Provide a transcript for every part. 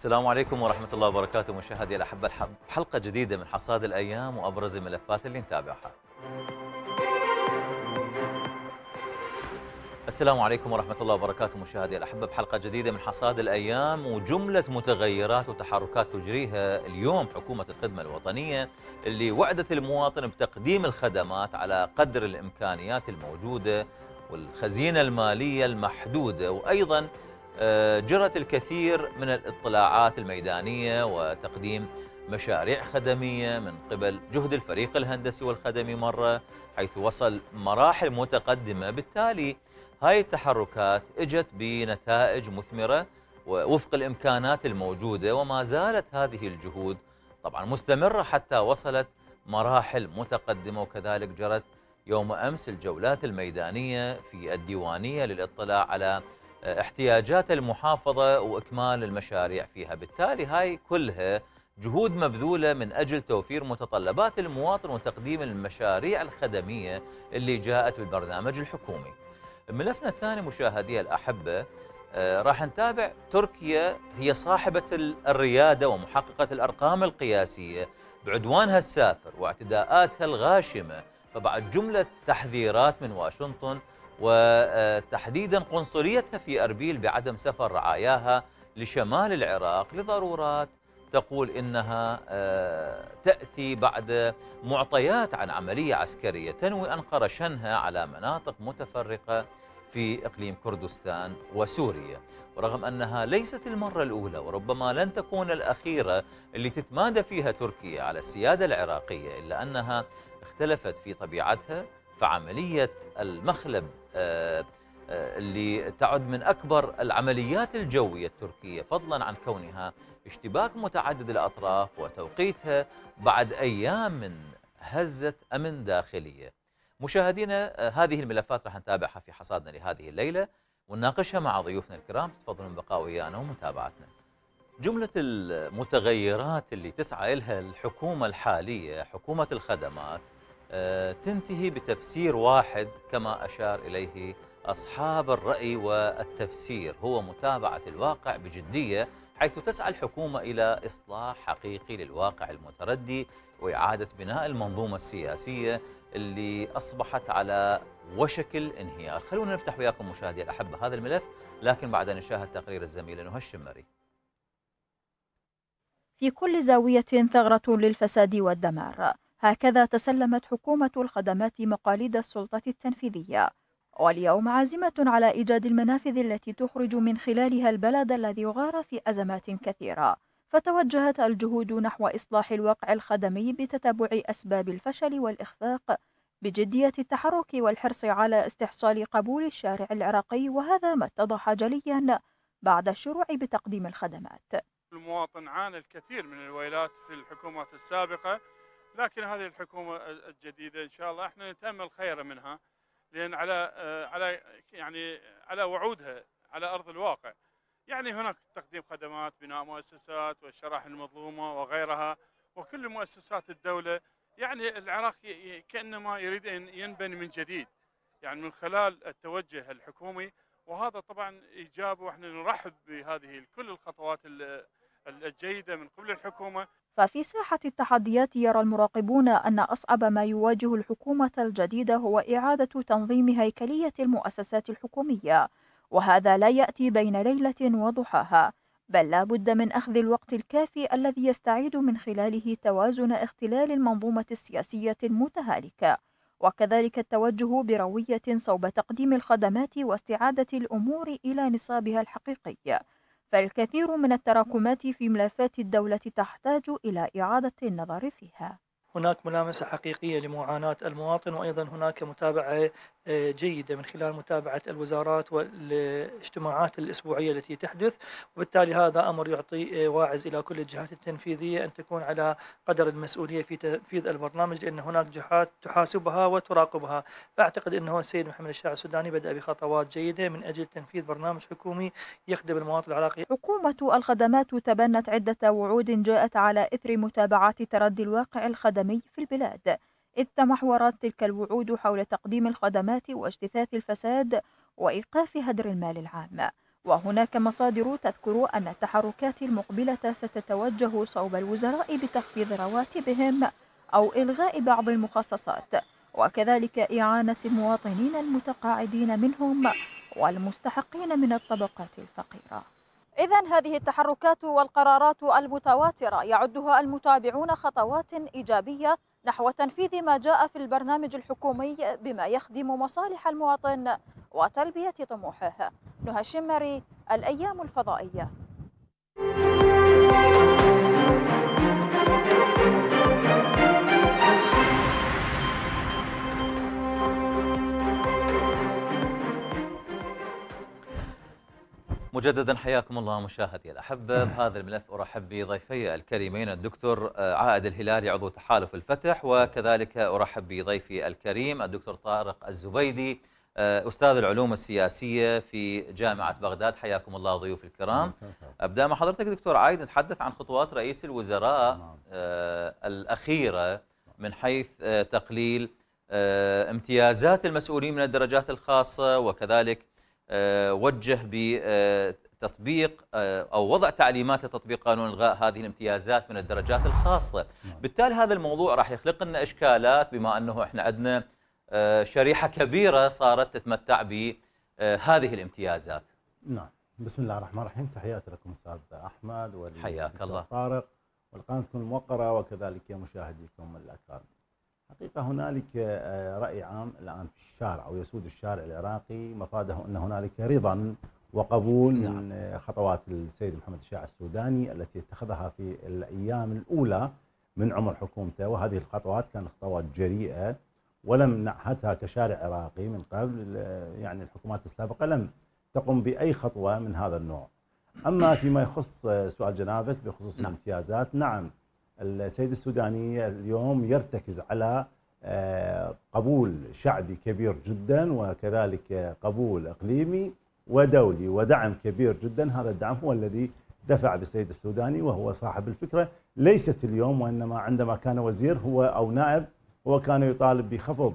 السلام عليكم ورحمة الله وبركاته مشاهدي الأحبة حلقة جديدة من حصاد الأيام وأبرز الملفات اللي نتابعها السلام عليكم ورحمة الله وبركاته مشاهدي الأحبة بحلقة جديدة من حصاد الأيام وجملة متغيرات وتحركات تجريها اليوم حكومة الخدمة الوطنية اللي وعدت المواطن بتقديم الخدمات على قدر الإمكانيات الموجودة والخزينة المالية المحدودة وأيضاً آه، جرت الكثير من الاطلاعات الميدانية وتقديم مشاريع خدمية من قبل جهد الفريق الهندسي والخدمي مرة حيث وصل مراحل متقدمة بالتالي هاي التحركات اجت بنتائج مثمرة وفق الإمكانات الموجودة وما زالت هذه الجهود طبعا مستمرة حتى وصلت مراحل متقدمة وكذلك جرت يوم أمس الجولات الميدانية في الديوانية للاطلاع على احتياجات المحافظة وإكمال المشاريع فيها بالتالي هاي كلها جهود مبذولة من أجل توفير متطلبات المواطن وتقديم المشاريع الخدمية اللي جاءت بالبرنامج الحكومي ملفنا الثاني مشاهدي الأحبة آه، راح نتابع تركيا هي صاحبة الريادة ومحققة الأرقام القياسية بعدوانها السافر واعتداءاتها الغاشمة فبعد جملة تحذيرات من واشنطن وتحديدا قنصليتها في أربيل بعدم سفر رعاياها لشمال العراق لضرورات تقول إنها آه، تأتي بعد معطيات عن عملية عسكرية تنوي أنقرة شنها على مناطق متفرقة في إقليم كردستان وسوريا ورغم أنها ليست المرة الأولى وربما لن تكون الأخيرة اللي تتمادى فيها تركيا على السيادة العراقية إلا أنها اختلفت في طبيعتها فعملية المخلب آه، آه، اللي تعد من أكبر العمليات الجوية التركية فضلا عن كونها اشتباك متعدد الأطراف وتوقيتها بعد أيام من هزة أمن داخلية مشاهدينا آه، هذه الملفات راح نتابعها في حصادنا لهذه الليلة ونناقشها مع ضيوفنا الكرام تفضلوا البقاء ويانا ومتابعتنا جملة المتغيرات اللي تسعى إلها الحكومة الحالية حكومة الخدمات آه، تنتهي بتفسير واحد كما أشار إليه أصحاب الرأي والتفسير هو متابعة الواقع بجدية حيث تسعى الحكومة إلى إصلاح حقيقي للواقع المتردي وإعادة بناء المنظومة السياسية اللي أصبحت على وشك الانهيار خلونا نفتح وياكم مشاهدي الأحبة هذا الملف لكن بعد أن نشاهد تقرير الزميل نهى الشمري في كل زاوية ثغرة للفساد والدمار هكذا تسلمت حكومة الخدمات مقاليد السلطة التنفيذية واليوم عازمة على إيجاد المنافذ التي تخرج من خلالها البلد الذي غار في أزمات كثيرة فتوجهت الجهود نحو إصلاح الواقع الخدمي بتتبع أسباب الفشل والإخفاق بجدية التحرك والحرص على استحصال قبول الشارع العراقي وهذا ما اتضح جليا بعد الشروع بتقديم الخدمات المواطن عانى الكثير من الويلات في الحكومات السابقة لكن هذه الحكومه الجديده ان شاء الله احنا نتامل خيرا منها لان على آه، على يعني على وعودها على ارض الواقع يعني هناك تقديم خدمات بناء مؤسسات والشراح المظلومه وغيرها وكل مؤسسات الدوله يعني العراق كانما يريد ان ينبني من جديد يعني من خلال التوجه الحكومي وهذا طبعا ايجاب واحنا نرحب بهذه كل الخطوات الجيده من قبل الحكومه ففي ساحة التحديات يرى المراقبون أن أصعب ما يواجه الحكومة الجديدة هو إعادة تنظيم هيكلية المؤسسات الحكومية، وهذا لا يأتي بين ليلة وضحاها، بل لا بد من أخذ الوقت الكافي الذي يستعيد من خلاله توازن اختلال المنظومة السياسية المتهالكة، وكذلك التوجه بروية صوب تقديم الخدمات واستعادة الأمور إلى نصابها الحقيقي. فالكثير من التراكمات في ملفات الدولة تحتاج إلى إعادة النظر فيها هناك ملامسة حقيقية لمعاناة المواطن وأيضا هناك متابعة آه، جيدة من خلال متابعة الوزارات والاجتماعات الأسبوعية التي تحدث وبالتالي هذا أمر يعطي آه، واعز إلى كل الجهات التنفيذية أن تكون على قدر المسؤولية في تنفيذ البرنامج لأن هناك جهات تحاسبها وتراقبها فأعتقد أنه السيد محمد الشاعر السوداني بدأ بخطوات جيدة من أجل تنفيذ برنامج حكومي يخدم المواطن العراقي حكومة الخدمات تبنت عدة وعود جاءت على إثر متابعة تردي الواقع الخدمات الخدمي في البلاد إذ تمحورت تلك الوعود حول تقديم الخدمات واجتثاث الفساد وإيقاف هدر المال العام وهناك مصادر تذكر أن التحركات المقبلة ستتوجه صوب الوزراء بتخفيض رواتبهم أو إلغاء بعض المخصصات وكذلك إعانة المواطنين المتقاعدين منهم والمستحقين من الطبقات الفقيرة إذا هذه التحركات والقرارات المتواترة يعدها المتابعون خطوات إيجابية نحو تنفيذ ما جاء في البرنامج الحكومي بما يخدم مصالح المواطن وتلبية طموحه نهى الشمري الأيام الفضائية مجددا حياكم الله مشاهدي الأحبة بهذا الملف أرحب بضيفي الكريمين الدكتور آه، عائد الهلالي عضو تحالف الفتح وكذلك أرحب بضيفي الكريم الدكتور طارق الزبيدي آه، أستاذ العلوم السياسية في جامعة بغداد حياكم الله ضيوف الكرام أبدأ مع حضرتك دكتور عايد نتحدث عن خطوات رئيس الوزراء نعم. آه، الأخيرة من حيث تقليل امتيازات المسؤولين من الدرجات الخاصة وكذلك آه، وجه بتطبيق آه، أو وضع تعليمات لتطبيق قانون إلغاء هذه الامتيازات من الدرجات الخاصة نعم. بالتالي هذا الموضوع راح يخلق لنا إشكالات بما أنه إحنا عندنا آه، شريحة كبيرة صارت تتمتع بهذه الامتيازات نعم بسم الله الرحمن الرحيم تحياتي لكم استاذ احمد حياك الله طارق والقناه تكون موقره وكذلك مشاهديكم الاكارم حقيقة هنالك آه، رأي عام الآن في الشارع أو يسود الشارع العراقي مفاده أن هنالك رضا وقبول نعم. من آه، خطوات السيد محمد الشاع السوداني التي اتخذها في الأيام الأولى من عمر حكومته وهذه الخطوات كانت خطوات جريئة ولم نعهدها كشارع عراقي من قبل آه، يعني الحكومات السابقة لم تقم بأي خطوة من هذا النوع أما فيما يخص سؤال جنابك بخصوص نعم. الامتيازات نعم السيد السوداني اليوم يرتكز على آه، قبول شعبي كبير جدا وكذلك قبول اقليمي ودولي ودعم كبير جدا هذا الدعم هو الذي دفع بالسيد السوداني وهو صاحب الفكره ليست اليوم وانما عندما كان وزير هو او نائب هو كان يطالب بخفض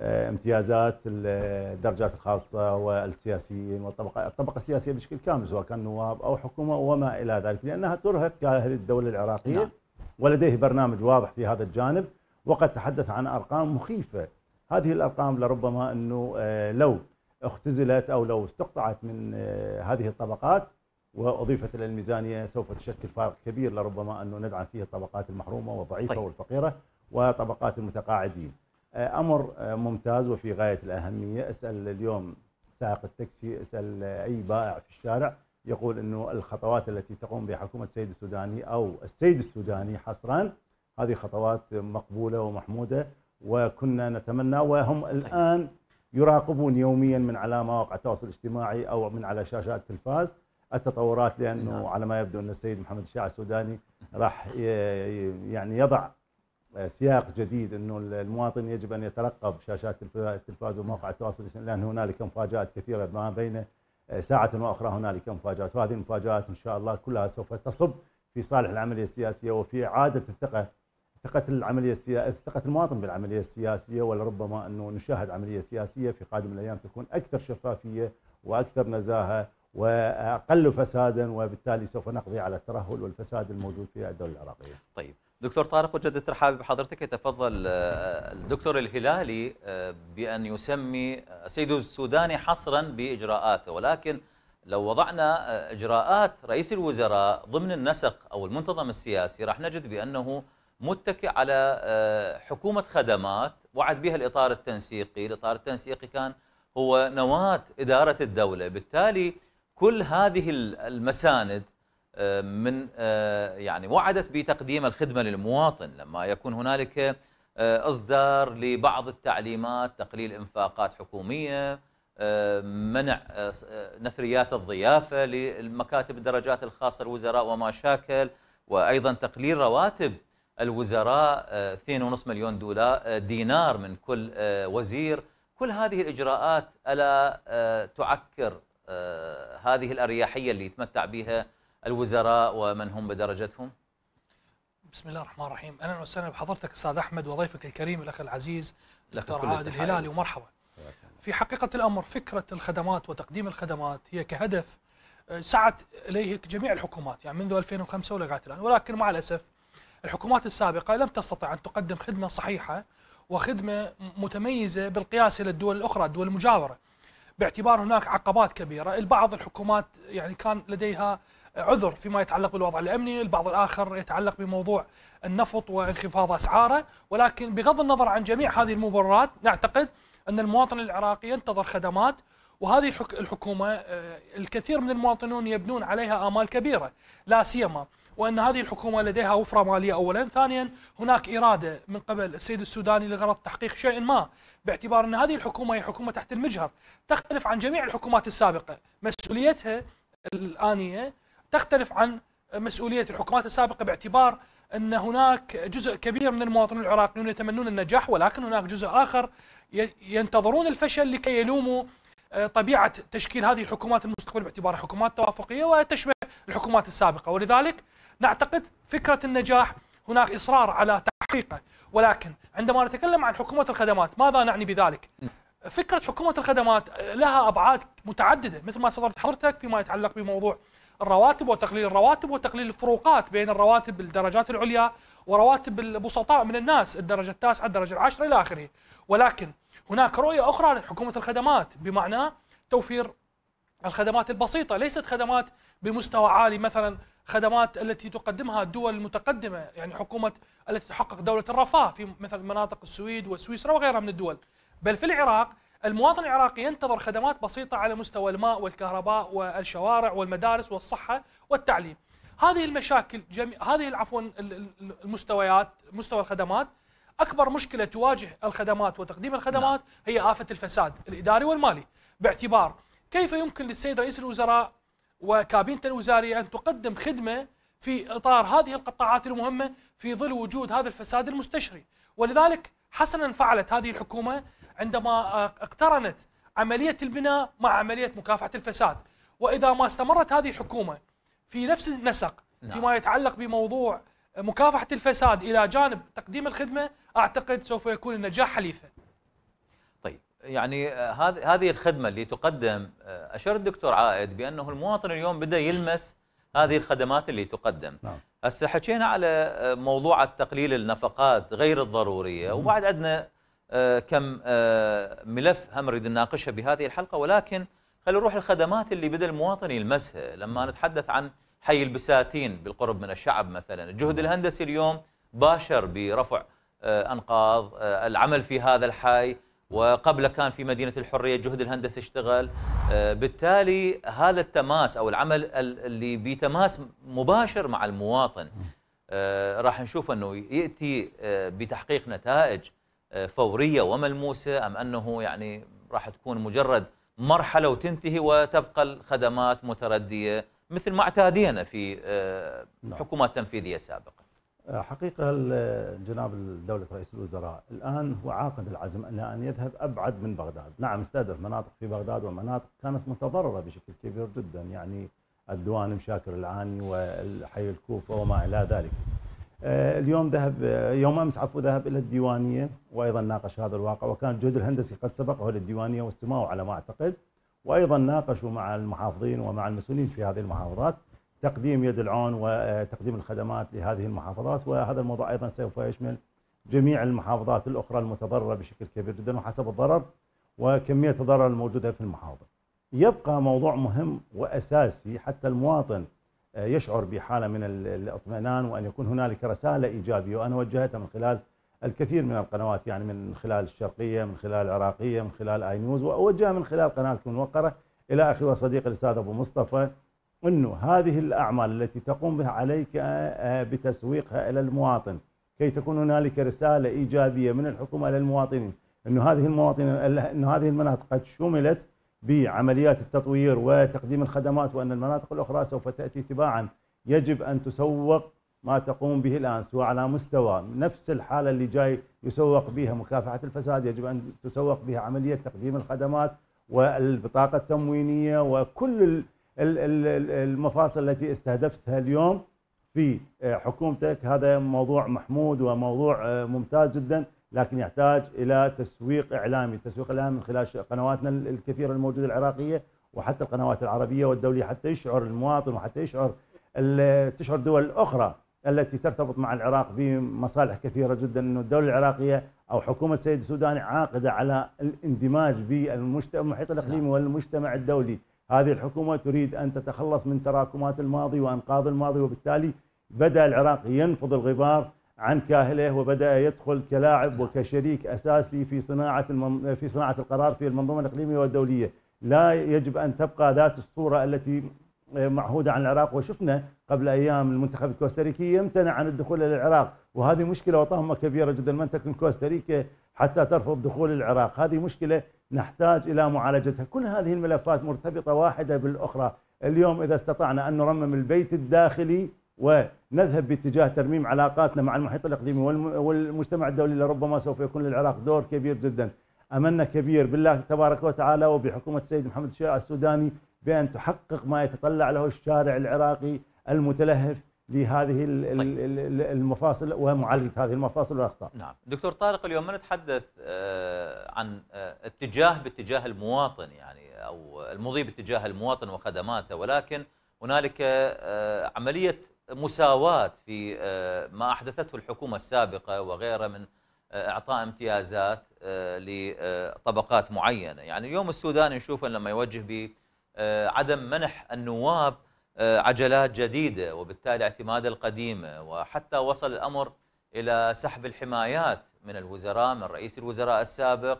آه، امتيازات الدرجات الخاصه والسياسيين والطبقه الطبقه السياسيه بشكل كامل سواء كان نواب او حكومه وما الى ذلك لانها ترهق كاهل الدوله العراقيه نعم. ولديه برنامج واضح في هذا الجانب وقد تحدث عن ارقام مخيفه هذه الارقام لربما انه آه، لو اختزلت او لو استقطعت من آه، هذه الطبقات واضيفت الى الميزانيه سوف تشكل فارق كبير لربما انه ندعم فيه الطبقات المحرومه والضعيفه طيب. والفقيره وطبقات المتقاعدين. آه، امر ممتاز وفي غايه الاهميه اسال اليوم سائق التاكسي اسال اي بائع في الشارع يقول انه الخطوات التي تقوم بها حكومه السيد السوداني او السيد السوداني حصرا هذه خطوات مقبوله ومحموده وكنا نتمنى وهم طيب. الان يراقبون يوميا من على مواقع التواصل الاجتماعي او من على شاشات التلفاز التطورات لانه نعم. على ما يبدو ان السيد محمد الشاع السوداني راح يعني يضع سياق جديد انه المواطن يجب ان يترقب شاشات التلفاز ومواقع التواصل لان هنالك مفاجات كثيره ما بين ساعة وأخرى هنالك مفاجآت وهذه المفاجآت إن شاء الله كلها سوف تصب في صالح العملية السياسية وفي إعادة الثقة ثقة العملية السياسية ثقة المواطن بالعملية السياسية ولربما أنه نشاهد عملية سياسية في قادم الأيام تكون أكثر شفافية وأكثر نزاهة وأقل فسادا وبالتالي سوف نقضي على الترهل والفساد الموجود في الدولة العراقية طيب دكتور طارق وجد الترحاب بحضرتك يتفضل آه، الدكتور الهلالي آه، بأن يسمي السيد السوداني حصرا بإجراءاته ولكن لو وضعنا آه، إجراءات رئيس الوزراء ضمن النسق أو المنتظم السياسي راح نجد بأنه متكئ على حكومة خدمات وعد بها الإطار التنسيقي الإطار التنسيقي كان هو نواة إدارة الدولة بالتالي كل هذه المساند آه، من آه، يعني وعدت بتقديم الخدمة للمواطن لما يكون هنالك آه، إصدار لبعض التعليمات تقليل إنفاقات حكومية منع نثريات الضيافة للمكاتب الدرجات الخاصة الوزراء وما شاكل وأيضا تقليل رواتب الوزراء 2.5 مليون دولار دينار من كل وزير كل هذه الإجراءات ألا تعكر هذه الأريحية اللي يتمتع بها الوزراء ومن هم بدرجتهم؟ بسم الله الرحمن الرحيم اهلا وسهلا بحضرتك استاذ احمد وضيفك الكريم الاخ العزيز دكتور عادل الهلالي ومرحبا في حقيقه الامر فكره الخدمات وتقديم الخدمات هي كهدف آه، سعت اليه جميع الحكومات يعني منذ 2005 ولغايه الان ولكن مع الاسف الحكومات السابقه لم تستطع ان تقدم خدمه صحيحه وخدمه متميزه بالقياس الى الدول الاخرى الدول المجاوره باعتبار هناك عقبات كبيره البعض الحكومات يعني كان لديها عذر فيما يتعلق بالوضع الامني، البعض الاخر يتعلق بموضوع النفط وانخفاض اسعاره، ولكن بغض النظر عن جميع هذه المبررات نعتقد ان المواطن العراقي ينتظر خدمات وهذه الحكومه آه، الكثير من المواطنون يبنون عليها امال كبيره، لا سيما وان هذه الحكومه لديها وفره ماليه اولا، ثانيا هناك اراده من قبل السيد السوداني لغرض تحقيق شيء ما، باعتبار ان هذه الحكومه هي حكومه تحت المجهر، تختلف عن جميع الحكومات السابقه، مسؤوليتها الانيه تختلف عن مسؤوليه الحكومات السابقه باعتبار ان هناك جزء كبير من المواطنين العراقيون يتمنون النجاح ولكن هناك جزء اخر ينتظرون الفشل لكي يلوموا آه، طبيعه تشكيل هذه الحكومات المستقبل باعتبارها حكومات توافقيه وتشبه الحكومات السابقه ولذلك نعتقد فكره النجاح هناك اصرار على تحقيقه ولكن عندما نتكلم عن حكومه الخدمات ماذا نعني بذلك؟ فكره حكومه الخدمات آه، لها ابعاد متعدده مثل ما تفضلت حضرتك فيما يتعلق بموضوع الرواتب وتقليل الرواتب وتقليل الفروقات بين الرواتب الدرجات العليا ورواتب البسطاء من الناس الدرجة التاسعة الدرجة العاشرة إلى آخره ولكن هناك رؤية أخرى لحكومة الخدمات بمعنى توفير الخدمات البسيطة ليست خدمات بمستوى عالي مثلا خدمات التي تقدمها الدول المتقدمة يعني حكومة التي تحقق دولة الرفاه في مثلا مناطق السويد وسويسرا وغيرها من الدول بل في العراق المواطن العراقي ينتظر خدمات بسيطة على مستوى الماء والكهرباء والشوارع والمدارس والصحة والتعليم هذه المشاكل جميع هذه عفوا المستويات مستوى الخدمات أكبر مشكلة تواجه الخدمات وتقديم الخدمات نعم. هي آفة الفساد الإداري والمالي باعتبار كيف يمكن للسيد رئيس الوزراء وكابينته الوزارية أن تقدم خدمة في إطار هذه القطاعات المهمة في ظل وجود هذا الفساد المستشري ولذلك حسنا فعلت هذه الحكومة عندما آه، اقترنت عمليه البناء مع عمليه مكافحه الفساد واذا ما استمرت هذه الحكومه في نفس النسق نعم. فيما يتعلق بموضوع مكافحه الفساد الى جانب تقديم الخدمه اعتقد سوف يكون النجاح حليفه طيب يعني آه، هذه الخدمه اللي تقدم آه، اشار الدكتور عائد بانه المواطن اليوم بدا يلمس هذه الخدمات اللي تقدم نعم. هسه حكينا على موضوع تقليل النفقات غير الضروريه وبعد عندنا آه، كم آه، ملف هم نريد نناقشها بهذه الحلقه ولكن خلينا نروح الخدمات اللي بدا المواطن يلمسها لما نتحدث عن حي البساتين بالقرب من الشعب مثلا الجهد الهندسي اليوم باشر برفع آه، انقاض العمل في هذا الحي وقبل كان في مدينه الحريه الجهد الهندسي اشتغل بالتالي هذا التماس او العمل اللي بتماس مباشر مع المواطن راح نشوف انه ياتي بتحقيق نتائج آه، فوريه وملموسه ام انه يعني راح تكون مجرد مرحله وتنتهي وتبقى الخدمات مترديه مثل ما اعتادينا في آه، نعم. حكومات تنفيذيه سابقه. آه، حقيقه جناب دوله رئيس الوزراء الان هو عاقد العزم الى ان يذهب ابعد من بغداد، نعم استهدف مناطق في بغداد ومناطق كانت متضرره بشكل كبير جدا يعني الدوان شاكر العاني وحي الكوفه وما الى ذلك. آه، اليوم ذهب آه، يوم امس عفوا ذهب الى الديوانيه وايضا ناقش هذا الواقع وكان الجهد الهندسي قد سبقه للديوانيه واستماعه على ما اعتقد وايضا ناقشوا مع المحافظين ومع المسؤولين في هذه المحافظات تقديم يد العون وتقديم آه، الخدمات لهذه المحافظات وهذا الموضوع ايضا سوف يشمل جميع المحافظات الاخرى المتضرره بشكل كبير جدا وحسب الضرر وكميه الضرر الموجوده في المحافظه. يبقى موضوع مهم واساسي حتى المواطن آه، يشعر بحالة من الاطمئنان وأن يكون هنالك رسالة إيجابية وأنا وجهتها من خلال الكثير من القنوات يعني من خلال الشرقية من خلال العراقية من خلال آي نيوز وأوجهها من خلال قناتكم الموقرة إلى أخي وصديقي الأستاذ أبو مصطفى أنه هذه الأعمال التي تقوم بها عليك آه، آه، بتسويقها إلى المواطن كي تكون هنالك رسالة إيجابية من الحكومة للمواطنين أنه هذه المواطنين أنه هذه المناطق قد شملت بعمليات التطوير وتقديم الخدمات وأن المناطق الأخرى سوف تأتي تباعا يجب أن تسوق ما تقوم به الآن سواء على مستوى نفس الحالة اللي جاي يسوق بها مكافحة الفساد يجب أن تسوق بها عملية تقديم الخدمات والبطاقة التموينية وكل المفاصل التي استهدفتها اليوم في حكومتك هذا موضوع محمود وموضوع ممتاز جدا لكن يحتاج الى تسويق اعلامي، تسويق اعلامي من خلال قنواتنا الكثيره الموجوده العراقيه وحتى القنوات العربيه والدوليه حتى يشعر المواطن وحتى يشعر تشعر دول الاخرى التي ترتبط مع العراق بمصالح كثيره جدا انه الدوله العراقيه او حكومه سيد السوداني عاقده على الاندماج بالمحيط الاقليمي نعم. والمجتمع الدولي، هذه الحكومه تريد ان تتخلص من تراكمات الماضي وانقاض الماضي وبالتالي بدا العراق ينفض الغبار عن كاهله وبدا يدخل كلاعب وكشريك اساسي في صناعه المن... في صناعه القرار في المنظومه الاقليميه والدوليه، لا يجب ان تبقى ذات الصوره التي آه، معهوده عن العراق وشفنا قبل ايام المنتخب الكوستاريكي يمتنع عن الدخول الى العراق وهذه مشكله وطهمه كبيره جدا من تكن كوستاريكا حتى ترفض دخول العراق، هذه مشكله نحتاج الى معالجتها، كل هذه الملفات مرتبطه واحده بالاخرى، اليوم اذا استطعنا ان نرمم البيت الداخلي ونذهب باتجاه ترميم علاقاتنا مع المحيط الإقليمي والمجتمع الدولي لربما سوف يكون للعراق دور كبير جدا أملنا كبير بالله تبارك وتعالى وبحكومة السيد محمد الشيع السوداني بأن تحقق ما يتطلع له الشارع العراقي المتلهف لهذه طيب. المفاصل ومعالجه هذه المفاصل والاخطاء. نعم، دكتور طارق اليوم ما نتحدث آه، عن آه، اتجاه باتجاه المواطن يعني او المضي باتجاه المواطن وخدماته ولكن هنالك آه، عمليه مساواة في آه، ما أحدثته الحكومة السابقة وغيرها من آه، إعطاء امتيازات آه، لطبقات معينة يعني اليوم السودان نشوفه لما يوجه بعدم منح النواب عجلات جديدة وبالتالي اعتماد القديمة وحتى وصل الأمر إلى سحب الحمايات من الوزراء من رئيس الوزراء السابق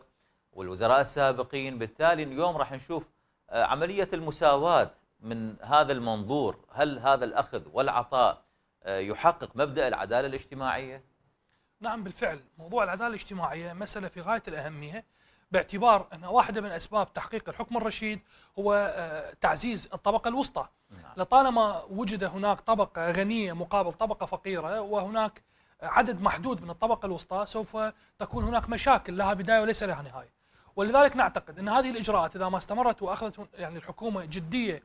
والوزراء السابقين بالتالي اليوم راح نشوف عملية المساواة من هذا المنظور هل هذا الأخذ والعطاء آه، يحقق مبدأ العدالة الاجتماعية؟ نعم بالفعل موضوع العدالة الاجتماعية مسألة في غاية الأهمية باعتبار أن واحدة من أسباب تحقيق الحكم الرشيد هو آه، تعزيز الطبقة الوسطى نعم. لطالما وجد هناك طبقة غنية مقابل طبقة فقيرة وهناك عدد محدود من الطبقة الوسطى سوف تكون هناك مشاكل لها بداية وليس لها نهاية ولذلك نعتقد أن هذه الإجراءات إذا ما استمرت وأخذت يعني الحكومة جدية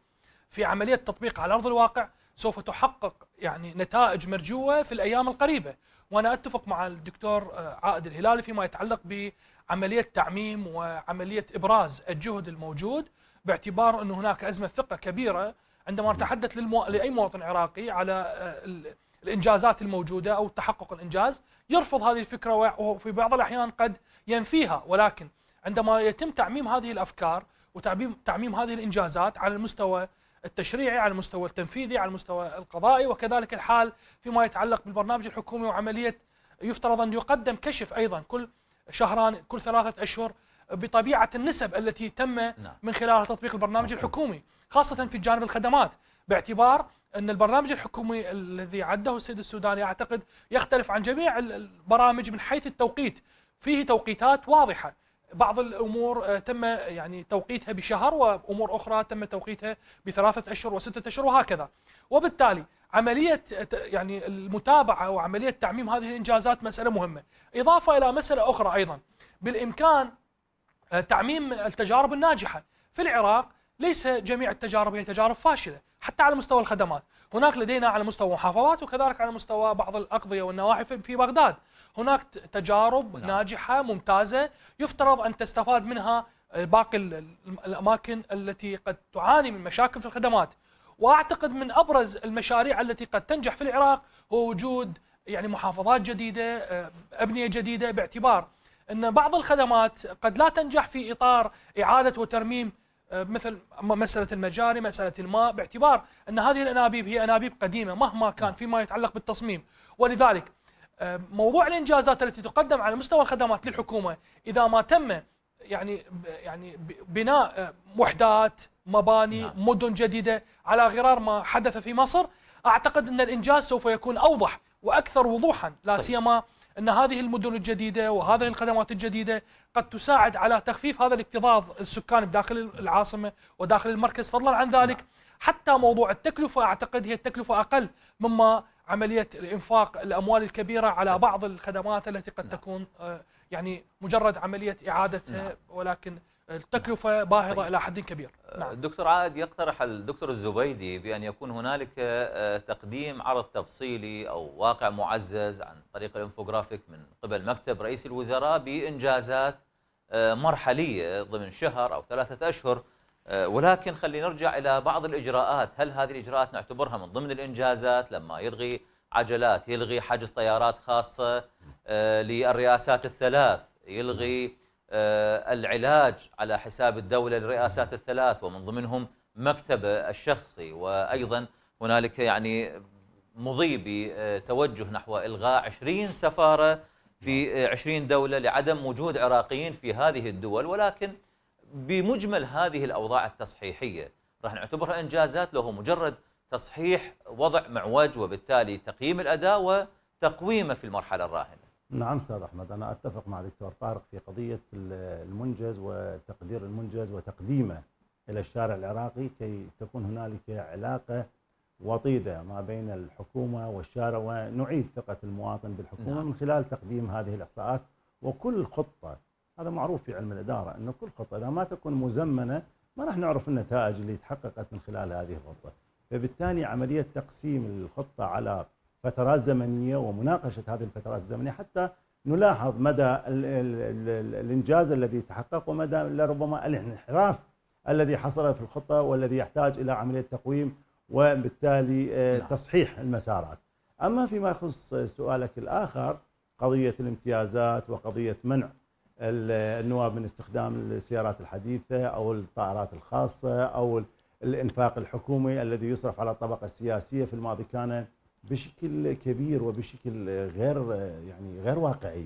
في عمليه تطبيق على ارض الواقع سوف تحقق يعني نتائج مرجوه في الايام القريبه وانا اتفق مع الدكتور آه، عائد الهلالي فيما يتعلق بعمليه تعميم وعمليه ابراز الجهد الموجود باعتبار انه هناك ازمه ثقه كبيره عندما نتحدث للمو... لاي مواطن عراقي على آه، الانجازات الموجوده او تحقق الانجاز يرفض هذه الفكره وفي بعض الاحيان قد ينفيها ولكن عندما يتم تعميم هذه الافكار وتعميم تعميم هذه الانجازات على المستوى التشريعي على المستوى التنفيذي على المستوى القضائي وكذلك الحال فيما يتعلق بالبرنامج الحكومي وعملية يفترض أن يقدم كشف أيضا كل شهران كل ثلاثة أشهر بطبيعة النسب التي تم نعم. من خلالها تطبيق البرنامج الحكومي خاصة في جانب الخدمات باعتبار أن البرنامج الحكومي الذي عده السيد السوداني أعتقد يختلف عن جميع البرامج من حيث التوقيت فيه توقيتات واضحة بعض الامور آه، تم يعني توقيتها بشهر وامور اخرى تم توقيتها بثلاثه اشهر وسته اشهر وهكذا وبالتالي عمليه يعني المتابعه وعمليه تعميم هذه الانجازات مساله مهمه اضافه الى مساله اخرى ايضا بالامكان آه، تعميم التجارب الناجحه في العراق ليس جميع التجارب هي تجارب فاشله حتى على مستوى الخدمات هناك لدينا على مستوى محافظات وكذلك على مستوى بعض الاقضيه والنواحي في بغداد هناك تجارب نعم. ناجحة ممتازة يفترض أن تستفاد منها باقي الأماكن التي قد تعاني من مشاكل في الخدمات وأعتقد من أبرز المشاريع التي قد تنجح في العراق هو وجود يعني محافظات جديدة آه، أبنية جديدة باعتبار أن بعض الخدمات قد لا تنجح في إطار إعادة وترميم آه، مثل مسألة المجاري مسألة الماء باعتبار أن هذه الأنابيب هي أنابيب قديمة مهما كان نعم. فيما يتعلق بالتصميم ولذلك آه، موضوع الانجازات التي تقدم على مستوى الخدمات للحكومه اذا ما تم يعني يعني بناء آه، وحدات مباني نعم. مدن جديده على غرار ما حدث في مصر اعتقد ان الانجاز سوف يكون اوضح واكثر وضوحا لا طيب. سيما ان هذه المدن الجديده وهذه الخدمات الجديده قد تساعد على تخفيف هذا الاكتظاظ السكاني بداخل العاصمه وداخل المركز فضلا عن ذلك نعم. حتى موضوع التكلفه اعتقد هي التكلفه اقل مما عملية الإنفاق الأموال الكبيرة على بعض الخدمات التي قد نعم. تكون آه، يعني مجرد عملية إعادتها نعم. آه، ولكن التكلفة باهظة طيب. إلى حد كبير آه، نعم. الدكتور عاد يقترح الدكتور الزبيدي بأن يكون هنالك تقديم عرض تفصيلي أو واقع معزز عن طريق الانفوغرافيك من قبل مكتب رئيس الوزراء بإنجازات مرحلية ضمن شهر أو ثلاثة أشهر آه، ولكن خلينا نرجع إلى بعض الإجراءات هل هذه الإجراءات نعتبرها من ضمن الإنجازات لما يلغي عجلات يلغي حجز طيارات خاصة آه، للرئاسات الثلاث يلغي آه، العلاج على حساب الدولة للرئاسات الثلاث ومن ضمنهم مكتبه الشخصي وأيضا هنالك يعني مضي بتوجه نحو إلغاء 20 سفارة في 20 دولة لعدم وجود عراقيين في هذه الدول ولكن بمجمل هذه الاوضاع التصحيحيه راح نعتبرها انجازات لو هو مجرد تصحيح وضع معوج وبالتالي تقييم الاداء وتقويمه في المرحله الراهنه. نعم استاذ احمد انا اتفق مع دكتور طارق في قضيه المنجز وتقدير المنجز وتقديمه الى الشارع العراقي كي تكون هنالك علاقه وطيده ما بين الحكومه والشارع ونعيد ثقه المواطن بالحكومه نعم. من خلال تقديم هذه الاحصاءات وكل خطه هذا معروف في علم الإدارة أن كل خطة إذا ما تكون مزمنة ما راح نعرف النتائج اللي تحققت من خلال هذه الخطة فبالتالي عملية تقسيم الخطة على فترات زمنية ومناقشة هذه الفترات الزمنية حتى نلاحظ مدى الـ الـ الـ الإنجاز الذي تحقق ومدى لربما الانحراف الذي حصل في الخطة والذي يحتاج إلى عملية تقويم وبالتالي آه، نعم. تصحيح المسارات أما فيما يخص سؤالك الآخر قضية الامتيازات وقضية منع النواب من استخدام السيارات الحديثه او الطائرات الخاصه او الانفاق الحكومي الذي يصرف على الطبقه السياسيه في الماضي كان بشكل كبير وبشكل غير يعني غير واقعي.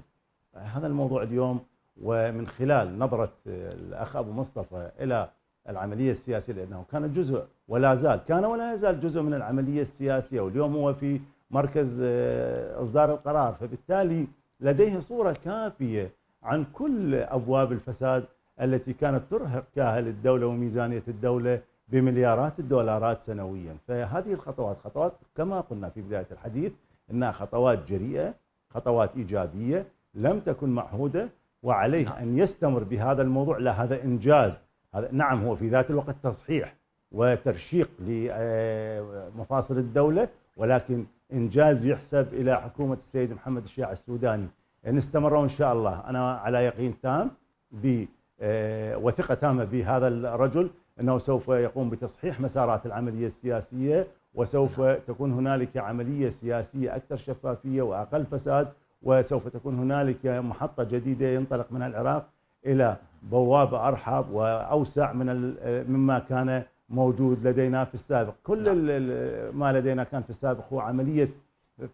هذا الموضوع اليوم ومن خلال نظره الاخ ابو مصطفى الى العمليه السياسيه لانه كان جزء ولا زال كان ولا يزال جزء من العمليه السياسيه واليوم هو في مركز آه، اصدار القرار فبالتالي لديه صوره كافيه عن كل ابواب الفساد التي كانت ترهق كاهل الدوله وميزانيه الدوله بمليارات الدولارات سنويا، فهذه الخطوات خطوات كما قلنا في بدايه الحديث انها خطوات جريئه، خطوات ايجابيه لم تكن معهوده وعليه نعم. ان يستمر بهذا الموضوع لا هذا انجاز، هذا نعم هو في ذات الوقت تصحيح وترشيق لمفاصل الدوله ولكن انجاز يحسب الى حكومه السيد محمد الشيع السوداني ان استمروا ان شاء الله انا على يقين تام ب آه، وثقه تامه بهذا الرجل انه سوف يقوم بتصحيح مسارات العمليه السياسيه وسوف نعم. تكون هنالك عمليه سياسيه اكثر شفافيه واقل فساد وسوف تكون هنالك محطه جديده ينطلق منها العراق الى بوابه ارحب واوسع من آه، مما كان موجود لدينا في السابق، كل نعم. ما لدينا كان في السابق هو عمليه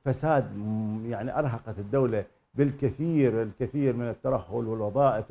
فساد يعني ارهقت الدوله بالكثير الكثير من الترهل والوظائف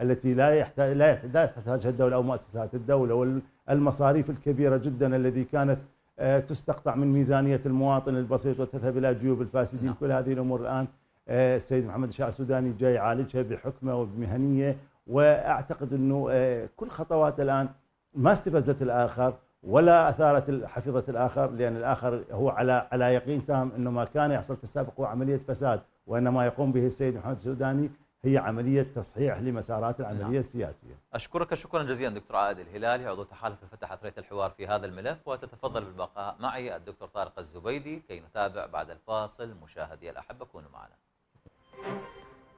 التي لا يحتاج لا تحتاجها الدوله او مؤسسات الدوله والمصاريف الكبيره جدا الذي كانت آه، تستقطع من ميزانيه المواطن البسيط وتذهب الى جيوب الفاسدين نعم. كل هذه الامور الان آه، السيد محمد الشاه السوداني جاي يعالجها بحكمه وبمهنيه واعتقد انه آه، كل خطوات الان ما استفزت الاخر ولا اثارت حفظت الاخر لان الاخر هو على على يقين تام انه ما كان يحصل في السابق هو عمليه فساد وان ما يقوم به السيد محمد السوداني هي عمليه تصحيح لمسارات العمليه نعم. السياسيه. اشكرك شكرا جزيلا دكتور عادل الهلالي عضو تحالف فتح اثريه الحوار في هذا الملف وتتفضل نعم. بالبقاء معي الدكتور طارق الزبيدي كي نتابع بعد الفاصل مشاهدي الاحبه كونوا معنا.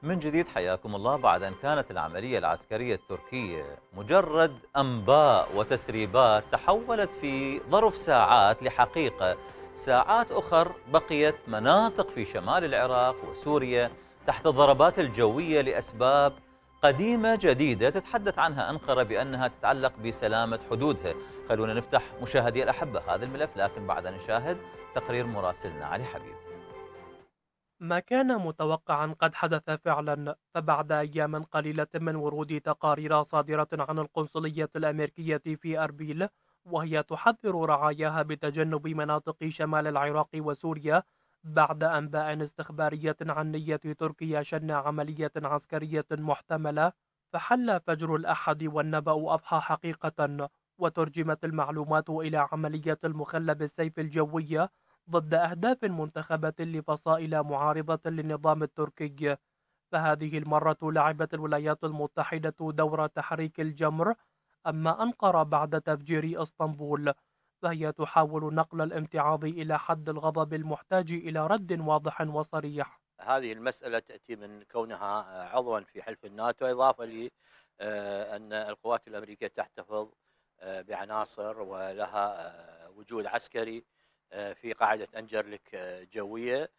من جديد حياكم الله بعد أن كانت العملية العسكرية التركية مجرد أنباء وتسريبات تحولت في ظرف ساعات لحقيقة ساعات أخر بقيت مناطق في شمال العراق وسوريا تحت الضربات الجوية لأسباب قديمة جديدة تتحدث عنها أنقرة بأنها تتعلق بسلامة حدودها خلونا نفتح مشاهدي الأحبة هذا الملف لكن بعد أن نشاهد تقرير مراسلنا علي حبيب ما كان متوقعا قد حدث فعلا فبعد أيام قليلة من ورود تقارير صادرة عن القنصلية الأمريكية في أربيل وهي تحذر رعاياها بتجنب مناطق شمال العراق وسوريا بعد أنباء استخبارية عن نية تركيا شن عملية عسكرية محتملة فحل فجر الأحد والنبأ أضحى حقيقة وترجمت المعلومات إلى عملية المخلب السيف الجوية ضد أهداف منتخبة لفصائل معارضة للنظام التركي فهذه المرة لعبت الولايات المتحدة دور تحريك الجمر أما أنقرة بعد تفجير اسطنبول فهي تحاول نقل الامتعاض إلى حد الغضب المحتاج إلى رد واضح وصريح هذه المسألة تأتي من كونها آه، عضوا في حلف الناتو إضافة لأن آه، القوات الأمريكية تحتفظ آه، بعناصر ولها وجود عسكري في قاعدة أنجرلك جوية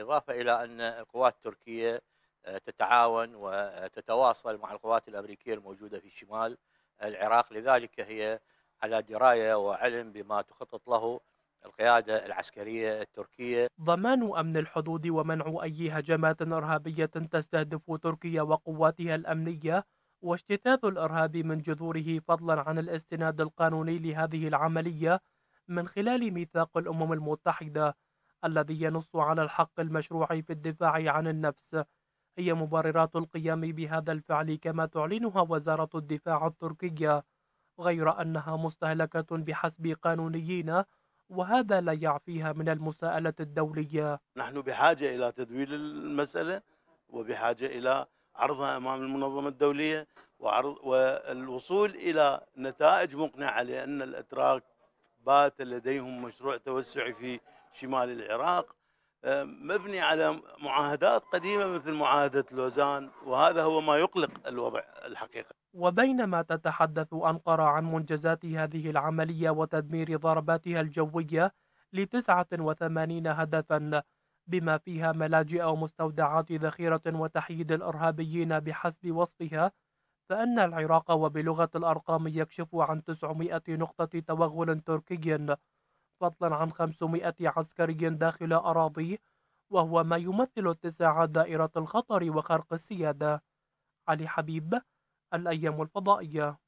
إضافة إلى أن القوات التركية تتعاون وتتواصل مع القوات الأمريكية الموجودة في الشمال العراق لذلك هي على درايه وعلم بما تخطط له القياده العسكريه التركيه ضمان امن الحدود ومنع اي هجمات ارهابيه تستهدف تركيا وقواتها الامنيه واشتتات الارهاب من جذوره فضلا عن الاستناد القانوني لهذه العمليه من خلال ميثاق الامم المتحده الذي ينص على الحق المشروع في الدفاع عن النفس هي مبررات القيام بهذا الفعل كما تعلنها وزارة الدفاع التركية غير أنها مستهلكة بحسب قانونيين وهذا لا يعفيها من المساءلة الدولية نحن بحاجة إلى تدويل المسألة وبحاجة إلى عرضها أمام المنظمة الدولية وعرض والوصول إلى نتائج مقنعة لأن الأتراك بات لديهم مشروع توسعي في شمال العراق آه، مبني على معاهدات قديمه مثل معاهده لوزان وهذا هو ما يقلق الوضع الحقيقه. وبينما تتحدث انقره عن منجزات هذه العمليه وتدمير ضرباتها الجويه ل 89 هدفا بما فيها ملاجئ ومستودعات ذخيره وتحييد الارهابيين بحسب وصفها فان العراق وبلغه الارقام يكشف عن 900 نقطه توغل تركي فضلا عن 500 عسكري داخل أراضيه وهو ما يمثل اتساع دائرة الخطر وخرق السيادة علي حبيب الأيام الفضائية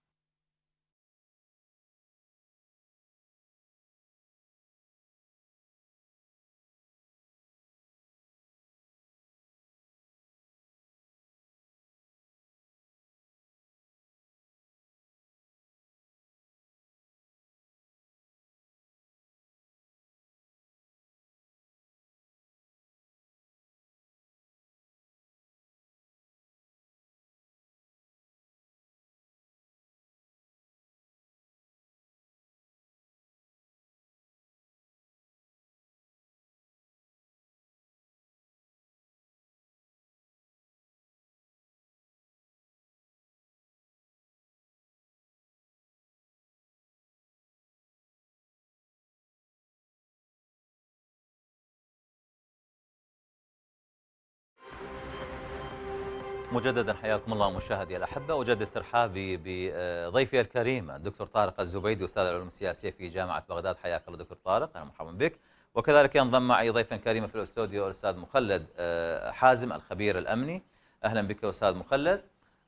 مجددا حياكم الله مشاهدي الاحبه وجد ترحابي بضيفي آه، الكريم الدكتور طارق الزبيدي استاذ العلوم السياسيه في جامعه بغداد حياك الله دكتور طارق اهلا مرحبا بك وكذلك ينضم معي ضيفا كريما في الاستوديو الاستاذ مخلد آه، حازم الخبير الامني اهلا بك استاذ مخلد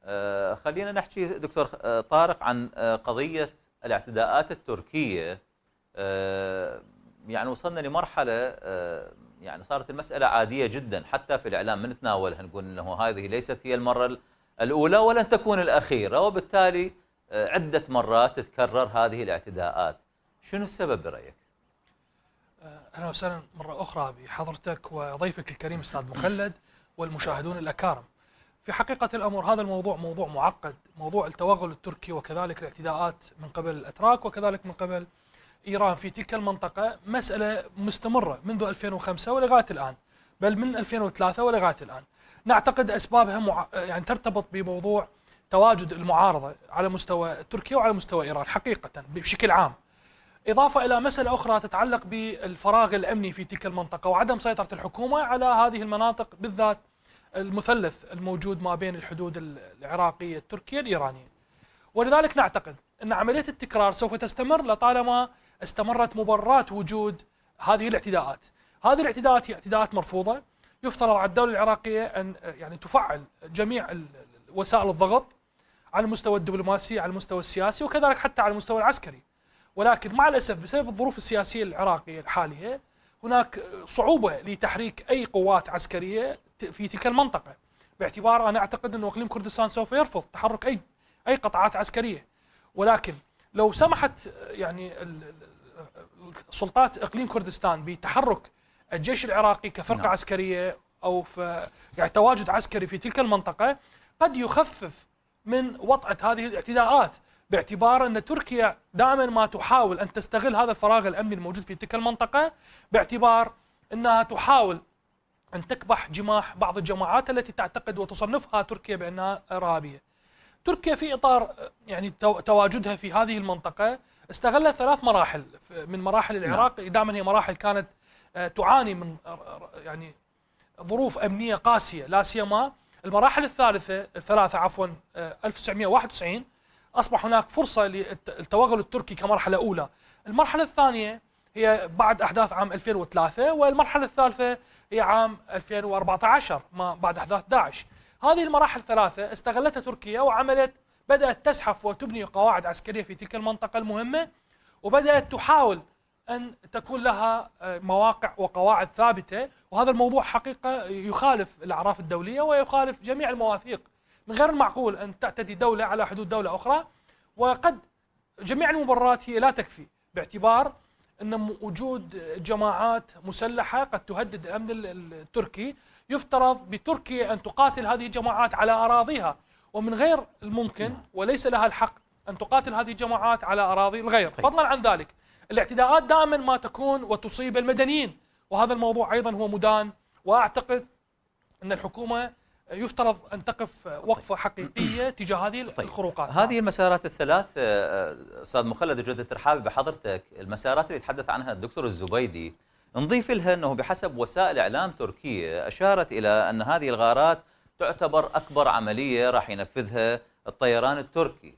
آه، خلينا نحكي دكتور طارق عن قضيه الاعتداءات التركيه يعني وصلنا لمرحله يعني صارت المساله عاديه جدا حتى في الاعلام من تناولها نقول انه هذه ليست هي المره الاولى ولن تكون الاخيره وبالتالي آه، عده مرات تتكرر هذه الاعتداءات. شنو السبب برايك؟ اهلا وسهلا مره اخرى بحضرتك وضيفك الكريم استاذ مخلد والمشاهدون الاكارم. في حقيقه الامر هذا الموضوع موضوع معقد، موضوع التوغل التركي وكذلك الاعتداءات من قبل الاتراك وكذلك من قبل إيران في تلك المنطقة مسألة مستمرة منذ 2005 ولغاية الآن بل من 2003 ولغاية الآن نعتقد أسبابها مع... يعني ترتبط بموضوع تواجد المعارضة على مستوى تركيا وعلى مستوى إيران حقيقة بشكل عام إضافة إلى مسألة أخرى تتعلق بالفراغ الأمني في تلك المنطقة وعدم سيطرة الحكومة على هذه المناطق بالذات المثلث الموجود ما بين الحدود العراقية التركية الإيرانية ولذلك نعتقد أن عملية التكرار سوف تستمر لطالما استمرت مبررات وجود هذه الاعتداءات هذه الاعتداءات هي اعتداءات مرفوضه يفترض على الدوله العراقيه ان يعني تفعل جميع وسائل الضغط على المستوى الدبلوماسي على المستوى السياسي وكذلك حتى على المستوى العسكري ولكن مع الاسف بسبب الظروف السياسيه العراقيه الحاليه هناك صعوبه لتحريك اي قوات عسكريه في تلك المنطقه باعتبار انا اعتقد أن اقليم كردستان سوف يرفض تحرك اي اي قطعات عسكريه ولكن لو سمحت يعني سلطات اقليم كردستان بتحرك الجيش العراقي كفرقه نعم. عسكريه او يعني تواجد عسكري في تلك المنطقه قد يخفف من وطأة هذه الاعتداءات باعتبار ان تركيا دائما ما تحاول ان تستغل هذا الفراغ الامني الموجود في تلك المنطقه باعتبار انها تحاول ان تكبح جماح بعض الجماعات التي تعتقد وتصنفها تركيا بانها ارهابيه. تركيا في اطار يعني تواجدها في هذه المنطقه استغل ثلاث مراحل من مراحل نعم. العراق دائما هي مراحل كانت آه، تعاني من آه، يعني ظروف امنيه قاسيه لا سيما المراحل الثالثه الثلاثه عفوا 1991 آه، اصبح هناك فرصه للتوغل التركي كمرحله اولى المرحله الثانيه هي بعد احداث عام 2003 والمرحله الثالثه هي عام 2014 ما بعد احداث داعش هذه المراحل الثلاثه استغلتها تركيا وعملت بدأت تزحف وتبني قواعد عسكرية في تلك المنطقة المهمة وبدأت تحاول أن تكون لها آه، مواقع وقواعد ثابتة وهذا الموضوع حقيقة يخالف الأعراف الدولية ويخالف جميع المواثيق من غير المعقول أن تعتدي دولة على حدود دولة أخرى وقد جميع المبررات هي لا تكفي باعتبار أن وجود جماعات مسلحة قد تهدد الأمن التركي يفترض بتركيا أن تقاتل هذه الجماعات على أراضيها ومن غير الممكن نعم. وليس لها الحق أن تقاتل هذه الجماعات على أراضي الغير طيب. فضلا عن ذلك الاعتداءات دائما ما تكون وتصيب المدنيين وهذا الموضوع أيضا هو مدان وأعتقد أن الحكومة يفترض أن تقف وقفة طيب. حقيقية تجاه هذه طيب. الخروقات هذه المسارات الثلاث آه، آه، أستاذ مخلد جودة الترحاب بحضرتك المسارات اللي تحدث عنها الدكتور الزبيدي نضيف لها أنه بحسب وسائل إعلام تركية أشارت إلى أن هذه الغارات تعتبر أكبر عملية راح ينفذها الطيران التركي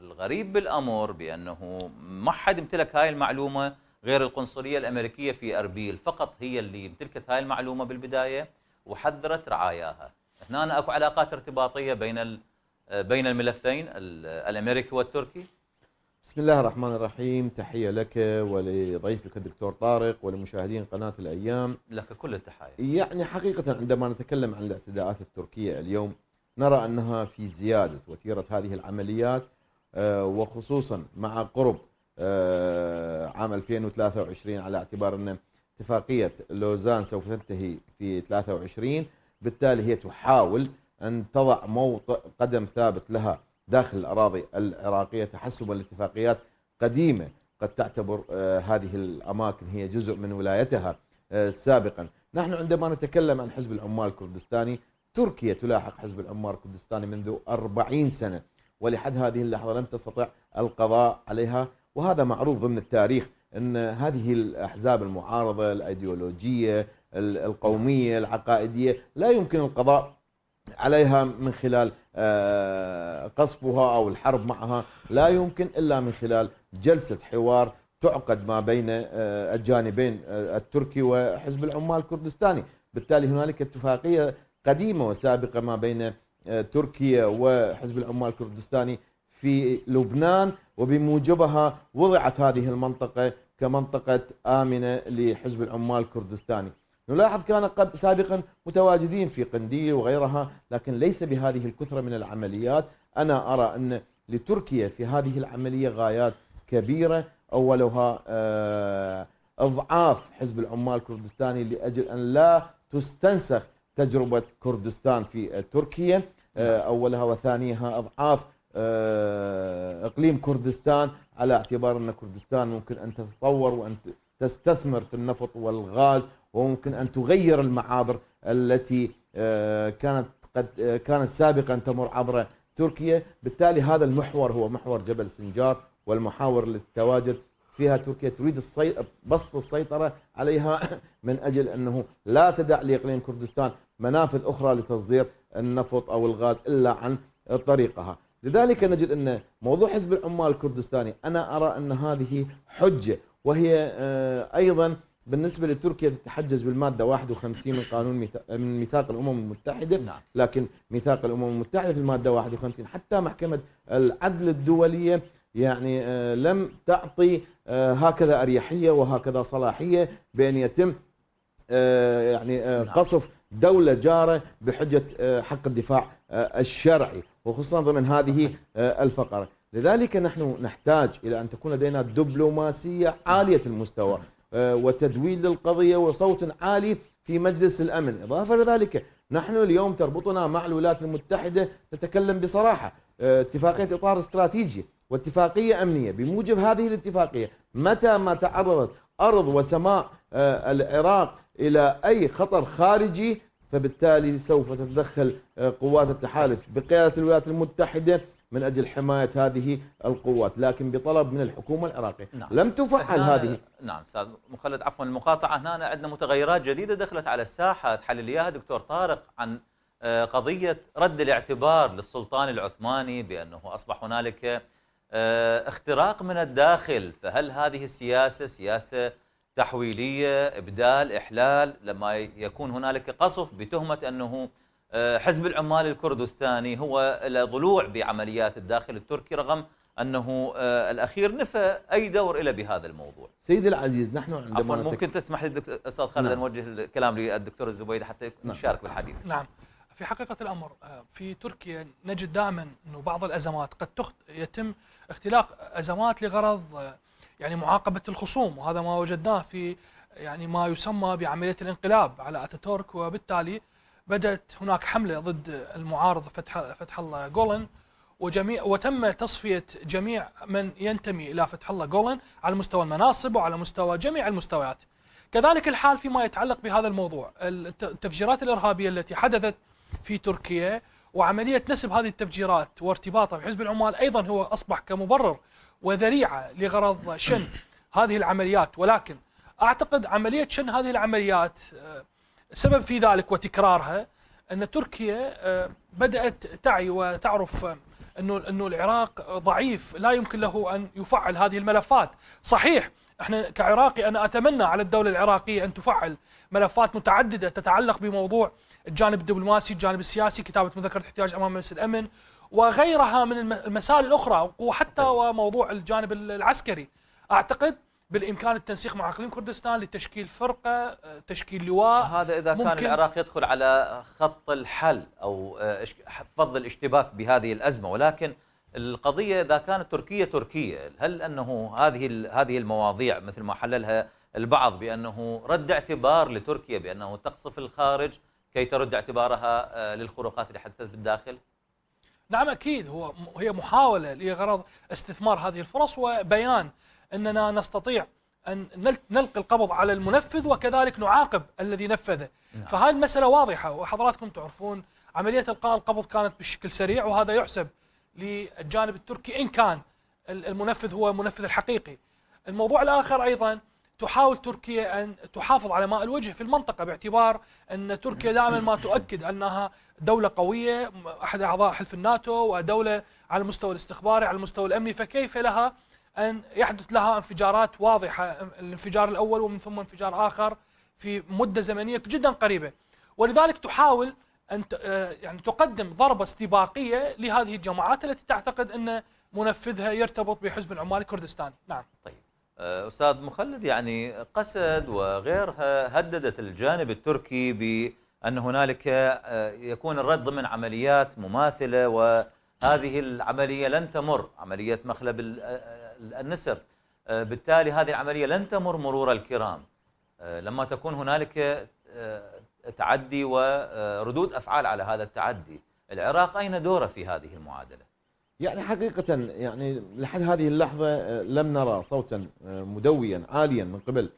الغريب بالأمر بأنه ما حد امتلك هاي المعلومة غير القنصلية الأمريكية في أربيل فقط هي اللي امتلكت هاي المعلومة بالبداية وحذرت رعاياها هنا أكو علاقات ارتباطية بين بين الملفين الأمريكي والتركي بسم الله الرحمن الرحيم تحية لك ولضيفك الدكتور طارق ولمشاهدين قناة الأيام لك كل التحايا يعني حقيقة عندما نتكلم عن الاعتداءات التركية اليوم نرى أنها في زيادة وتيرة هذه العمليات آه، وخصوصا مع قرب آه، عام 2023 على اعتبار أن اتفاقية لوزان سوف تنتهي في 23 بالتالي هي تحاول أن تضع موطئ قدم ثابت لها داخل الأراضي العراقية تحسبا لاتفاقيات قديمة قد تعتبر آه، هذه الأماكن هي جزء من ولايتها آه، سابقا نحن عندما نتكلم عن حزب العمال الكردستاني تركيا تلاحق حزب العمال الكردستاني منذ 40 سنة ولحد هذه اللحظة لم تستطع القضاء عليها وهذا معروف ضمن التاريخ أن هذه الأحزاب المعارضة الأيديولوجية القومية العقائدية لا يمكن القضاء عليها من خلال آه، قصفها أو الحرب معها لا يمكن إلا من خلال جلسة حوار تعقد ما بين آه، الجانبين آه، التركي وحزب العمال الكردستاني بالتالي هنالك اتفاقية قديمة وسابقة ما بين تركيا وحزب العمال الكردستاني في لبنان وبموجبها وضعت هذه المنطقة كمنطقة آمنة لحزب العمال الكردستاني نلاحظ كان سابقا متواجدين في قنديل وغيرها لكن ليس بهذه الكثرة من العمليات أنا أرى أن لتركيا في هذه العملية غايات كبيرة أولها آه، إضعاف حزب العمال الكردستاني لأجل أن لا تستنسخ تجربة كردستان في تركيا آه، أولها وثانيها إضعاف آه، إقليم كردستان على اعتبار أن كردستان ممكن أن تتطور وأن تستثمر في النفط والغاز وممكن ان تغير المعابر التي آه، كانت قد آه، كانت سابقا تمر عبر تركيا بالتالي هذا المحور هو محور جبل سنجار والمحاور للتواجد فيها تركيا تريد بسط السيطرة عليها من أجل أنه لا تدع لإقليم كردستان منافذ أخرى لتصدير النفط أو الغاز إلا عن طريقها لذلك نجد أن موضوع حزب العمال الكردستاني أنا أرى أن هذه حجة وهي آه، أيضا بالنسبة لتركيا تتحجز بالمادة 51 من قانون من ميثاق الأمم المتحدة نعم. لكن ميثاق الأمم المتحدة في المادة 51 حتى محكمة العدل الدولية يعني آه، لم تعطي آه، هكذا أريحية وهكذا صلاحية بأن يتم آه، يعني نعم. قصف دولة جارة بحجة حق الدفاع الشرعي وخصوصا ضمن هذه الفقرة لذلك نحن نحتاج إلى أن تكون لدينا دبلوماسية عالية المستوى آه، وتدويل للقضية وصوت عالي في مجلس الأمن إضافة لذلك نحن اليوم تربطنا مع الولايات المتحدة نتكلم بصراحة آه، اتفاقية إطار استراتيجي واتفاقية أمنية بموجب هذه الاتفاقية متى ما تعرضت أرض وسماء آه، العراق إلى أي خطر خارجي فبالتالي سوف تتدخل قوات التحالف بقيادة الولايات المتحدة من أجل حماية هذه القوات لكن بطلب من الحكومة العراقية نعم. لم تفعل هذه نعم أستاذ مخلد عفوا المقاطعة هنا عندنا متغيرات جديدة دخلت على الساحة تحلل إياها دكتور طارق عن آه، قضية رد الاعتبار للسلطان العثماني بأنه أصبح هنالك آه، اختراق من الداخل فهل هذه السياسة سياسة تحويلية إبدال إحلال لما يكون هنالك قصف بتهمة أنه آه، حزب العمال الكردستاني هو ضلوع بعمليات الداخل التركي رغم انه آه، الاخير نفى اي دور له بهذا الموضوع. سيدي العزيز نحن عندما عفوا ممكن تسمح لي استاذ خالد نعم. نوجه الكلام للدكتور الزبيدي حتى نعم. نشارك نعم. بالحديث. نعم في حقيقه الامر آه، في تركيا نجد دائما انه بعض الازمات قد يتم اختلاق ازمات لغرض يعني معاقبه الخصوم وهذا ما وجدناه في يعني ما يسمى بعمليه الانقلاب على اتاتورك وبالتالي بدات هناك حمله ضد المعارض فتح فتح الله جولن وجميع وتم تصفيه جميع من ينتمي الى فتح الله جولن على مستوى المناصب وعلى مستوى جميع المستويات. كذلك الحال فيما يتعلق بهذا الموضوع، التفجيرات الارهابيه التي حدثت في تركيا وعمليه نسب هذه التفجيرات وارتباطها بحزب العمال ايضا هو اصبح كمبرر وذريعه لغرض شن هذه العمليات ولكن اعتقد عمليه شن هذه العمليات آه، السبب في ذلك وتكرارها ان تركيا آه، بدات تعي وتعرف انه انه العراق ضعيف لا يمكن له ان يفعل هذه الملفات، صحيح احنا كعراقي انا اتمنى على الدوله العراقيه ان تفعل ملفات متعدده تتعلق بموضوع الجانب الدبلوماسي، الجانب السياسي، كتابه مذكره احتياج امام مجلس الامن وغيرها من المسائل الاخرى وحتى طيب. وموضوع الجانب العسكري. اعتقد بالامكان التنسيق مع اقليم كردستان لتشكيل فرقه آه، تشكيل لواء هذا اذا كان العراق يدخل على خط الحل او آه، فض الاشتباك بهذه الازمه ولكن القضيه اذا كانت تركيا تركيا هل انه هذه هذه المواضيع مثل ما حللها البعض بانه رد اعتبار لتركيا بانه تقصف الخارج كي ترد اعتبارها آه، للخروقات اللي حدثت بالداخل؟ نعم اكيد هو هي محاوله لغرض استثمار هذه الفرص وبيان أننا نستطيع أن نلقي القبض على المنفذ وكذلك نعاقب الذي نفذه نعم. فهذه المسألة واضحة وحضراتكم تعرفون عملية إلقاء القبض كانت بشكل سريع وهذا يحسب للجانب التركي إن كان المنفذ هو المنفذ الحقيقي الموضوع الآخر أيضا تحاول تركيا أن تحافظ على ماء الوجه في المنطقة باعتبار أن تركيا دائما ما تؤكد أنها دولة قوية أحد أعضاء حلف الناتو ودولة على المستوى الاستخباري على المستوى الأمني فكيف لها أن يحدث لها انفجارات واضحة الانفجار الأول ومن ثم انفجار آخر في مدة زمنية جدا قريبة ولذلك تحاول أن آه، يعني تقدم ضربة استباقية لهذه الجماعات التي تعتقد أن منفذها يرتبط بحزب العمال الكردستاني نعم طيب آه، أستاذ مخلد يعني قسد وغيرها هددت الجانب التركي بأن هنالك آه، يكون الرد ضمن عمليات مماثلة وهذه العملية لن تمر عملية مخلب النسر آه، بالتالي هذه العملية لن تمر مرور الكرام آه، لما تكون هنالك آه، تعدي وردود أفعال على هذا التعدي العراق أين دوره في هذه المعادلة؟ يعني حقيقة يعني لحد هذه اللحظة لم نرى صوتا مدويا عاليا من قبل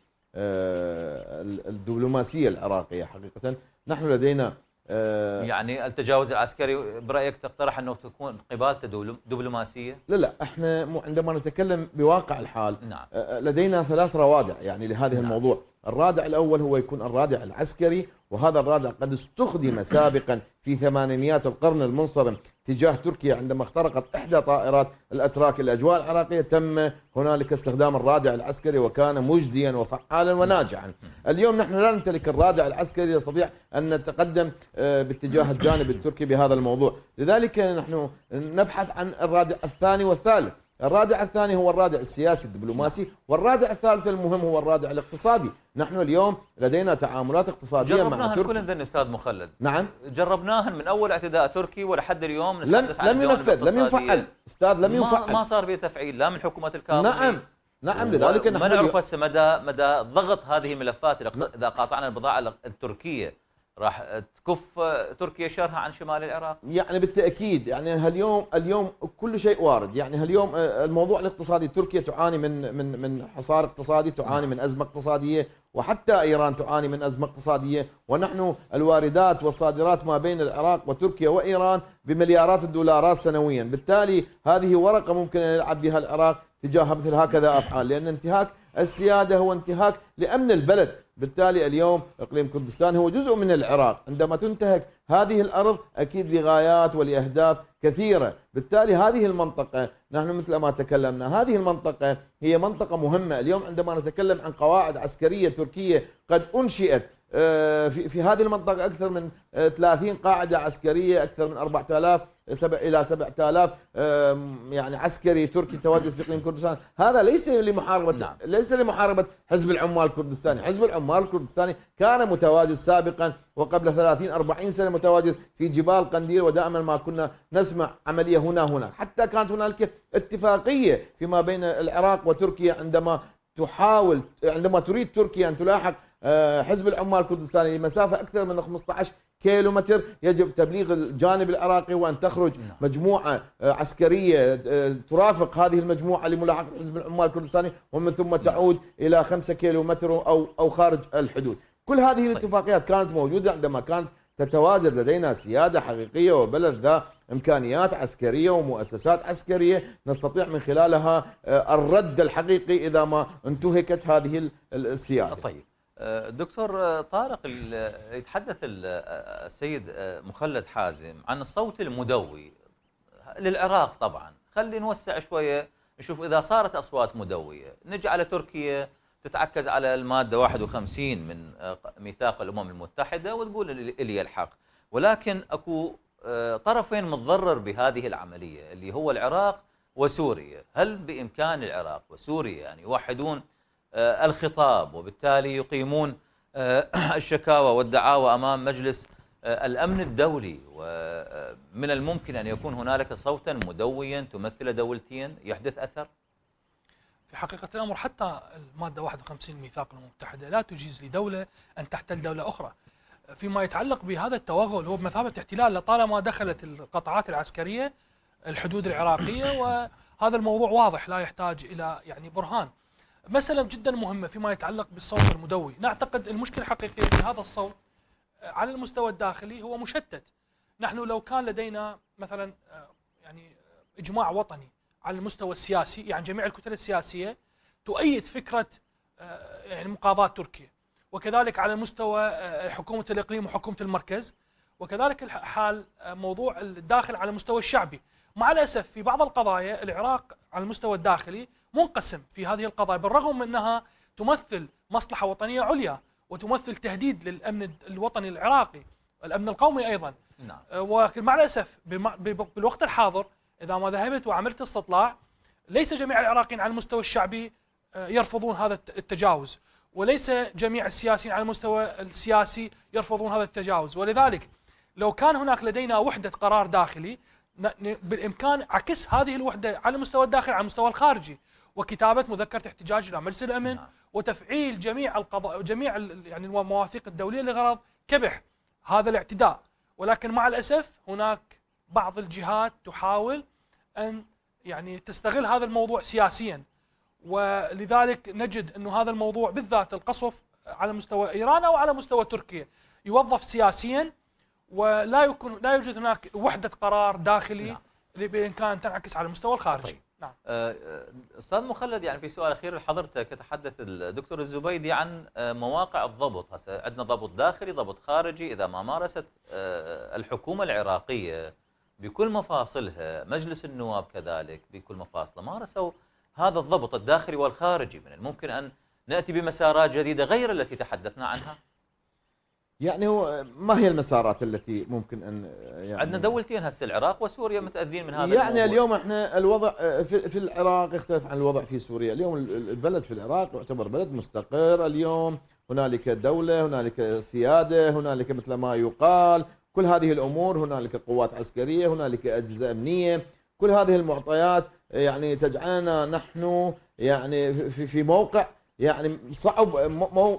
الدبلوماسية العراقية حقيقة نحن لدينا آه، يعني التجاوز العسكري برايك تقترح انه تكون قبالته دبلوماسيه؟ لا لا احنا عندما نتكلم بواقع الحال نعم. آه، آه، لدينا ثلاث روادع يعني لهذا نعم. الموضوع، الرادع الاول هو يكون الرادع العسكري وهذا الرادع قد استخدم سابقا في ثمانينيات القرن المنصرم تجاه تركيا عندما اخترقت إحدى طائرات الأتراك الأجواء العراقية تم هنالك استخدام الرادع العسكري وكان مجديا وفعالا وناجعا اليوم نحن لا نمتلك الرادع العسكري يستطيع أن نتقدم آه، باتجاه الجانب التركي بهذا الموضوع لذلك نحن نبحث عن الرادع الثاني والثالث الرادع الثاني هو الرادع السياسي الدبلوماسي نعم. والرادع الثالث المهم هو الرادع الاقتصادي نحن اليوم لدينا تعاملات اقتصاديه جربناها مع تركيا كل استاذ مخلد نعم جربناها من اول اعتداء تركي ولحد اليوم لم لم ينفذ لم ينفعل استاذ لم ينفعل ما صار به تفعيل لا من حكومه الكاظمي نعم نعم لذلك نحن ما نعرف هسه مدى مدى ضغط هذه الملفات اذا قاطعنا البضاعه التركيه راح تكف تركيا شرها عن شمال العراق يعني بالتاكيد يعني هاليوم اليوم كل شيء وارد يعني هاليوم آه، الموضوع الاقتصادي تركيا تعاني من من من حصار اقتصادي تعاني من ازمه اقتصاديه وحتى ايران تعاني من ازمه اقتصاديه ونحن الواردات والصادرات ما بين العراق وتركيا وايران بمليارات الدولارات سنويا بالتالي هذه ورقه ممكن ان يلعب بها العراق تجاه مثل هكذا افعال لان انتهاك السياده هو انتهاك لامن البلد بالتالي اليوم اقليم كردستان هو جزء من العراق عندما تنتهك هذه الارض اكيد لغايات ولاهداف كثيره بالتالي هذه المنطقه نحن مثل ما تكلمنا هذه المنطقه هي منطقه مهمه اليوم عندما نتكلم عن قواعد عسكريه تركيه قد انشئت آه، في هذه المنطقه اكثر من 30 آه، قاعده عسكريه اكثر من 4000 سبع الى 7000 يعني عسكري تركي تواجد في اقليم كردستان، هذا ليس لمحاربه نعم. ليس لمحاربه حزب العمال الكردستاني، حزب العمال الكردستاني كان متواجد سابقا وقبل 30 40 سنه متواجد في جبال قنديل ودائما ما كنا نسمع عمليه هنا هناك، حتى كانت هنالك اتفاقيه فيما بين العراق وتركيا عندما تحاول عندما تريد تركيا ان تلاحق آه، حزب العمال الكردستاني لمسافة أكثر من 15 كيلومتر يجب تبليغ الجانب العراقي وأن تخرج نعم. مجموعة آه، عسكرية آه، ترافق هذه المجموعة لملاحقة حزب العمال الكردستاني ومن ثم نعم. تعود إلى 5 كيلومتر أو أو خارج الحدود كل هذه طيب. الاتفاقيات كانت موجودة عندما كانت تتواجد لدينا سيادة حقيقية وبلد ذا إمكانيات عسكرية ومؤسسات عسكرية نستطيع من خلالها الرد الحقيقي إذا ما انتهكت هذه السيادة طيب دكتور طارق يتحدث السيد مخلد حازم عن الصوت المدوي للعراق طبعا خلي نوسع شويه نشوف اذا صارت اصوات مدويه نجي على تركيا تتعكز على الماده 51 من آه، ميثاق الامم المتحده وتقول اللي يلحق ولكن اكو آه، طرفين متضرر بهذه العمليه اللي هو العراق وسوريا هل بامكان العراق وسوريا ان يعني يوحدون آه، الخطاب وبالتالي يقيمون آه، الشكاوى والدعاوى امام مجلس آه، الامن الدولي ومن الممكن ان يكون هنالك صوتا مدويا تمثل دولتيا يحدث اثر في حقيقة الأمر حتى المادة 51 ميثاق الأمم المتحدة لا تجيز لدولة أن تحتل دولة أخرى فيما يتعلق بهذا التوغل هو بمثابة احتلال لطالما دخلت القطاعات العسكرية الحدود العراقية وهذا الموضوع واضح لا يحتاج إلى يعني برهان مسألة جدا مهمة فيما يتعلق بالصوت المدوي نعتقد المشكلة الحقيقية في هذا الصوت آه، على المستوى الداخلي هو مشتت نحن لو كان لدينا مثلا آه، يعني إجماع وطني على المستوى السياسي يعني جميع الكتل السياسية تؤيد فكرة آه، يعني مقاضاة تركيا وكذلك على مستوى حكومة الإقليم وحكومة المركز وكذلك الحال موضوع الداخل على المستوى الشعبي مع الأسف في بعض القضايا العراق على المستوى الداخلي منقسم في هذه القضايا بالرغم من أنها تمثل مصلحة وطنية عليا وتمثل تهديد للأمن الوطني العراقي الأمن القومي أيضا نعم. أه، ولكن مع الأسف بالوقت الحاضر إذا ما ذهبت وعملت استطلاع ليس جميع العراقيين على المستوى الشعبي أه، يرفضون هذا التجاوز وليس جميع السياسيين على المستوى السياسي يرفضون هذا التجاوز ولذلك لو كان هناك لدينا وحدة قرار داخلي بالإمكان عكس هذه الوحدة على المستوى الداخلي على المستوى الخارجي وكتابه مذكره احتجاج الى مجلس الامن نعم. وتفعيل جميع القضاء جميع يعني المواثيق الدوليه لغرض كبح هذا الاعتداء ولكن مع الاسف هناك بعض الجهات تحاول ان يعني تستغل هذا الموضوع سياسيا ولذلك نجد انه هذا الموضوع بالذات القصف على مستوى ايران او على مستوى تركيا يوظف سياسيا ولا يكون لا يوجد هناك وحده قرار داخلي نعم. بامكان تنعكس على المستوى الخارجي طيب. نعم آه، آه، استاذ مخلد يعني في سؤال اخير لحضرتك تحدث الدكتور الزبيدي عن آه، مواقع الضبط هسه عندنا ضبط داخلي ضبط خارجي اذا ما مارست الحكومه العراقيه بكل مفاصلها مجلس النواب كذلك بكل مفاصله مارسوا هذا الضبط الداخلي والخارجي من الممكن ان ناتي بمسارات جديده غير التي تحدثنا عنها يعني هو ما هي المسارات التي ممكن ان يعني عندنا دولتين هسه العراق وسوريا متاذين من هذا يعني الموضوع. اليوم احنا الوضع في, في العراق يختلف عن الوضع في سوريا، اليوم البلد في العراق يعتبر بلد مستقر اليوم، هنالك دوله، هنالك سياده، هنالك مثل ما يقال، كل هذه الامور هنالك قوات عسكريه، هنالك اجهزه امنيه، كل هذه المعطيات يعني تجعلنا نحن يعني في في موقع يعني صعب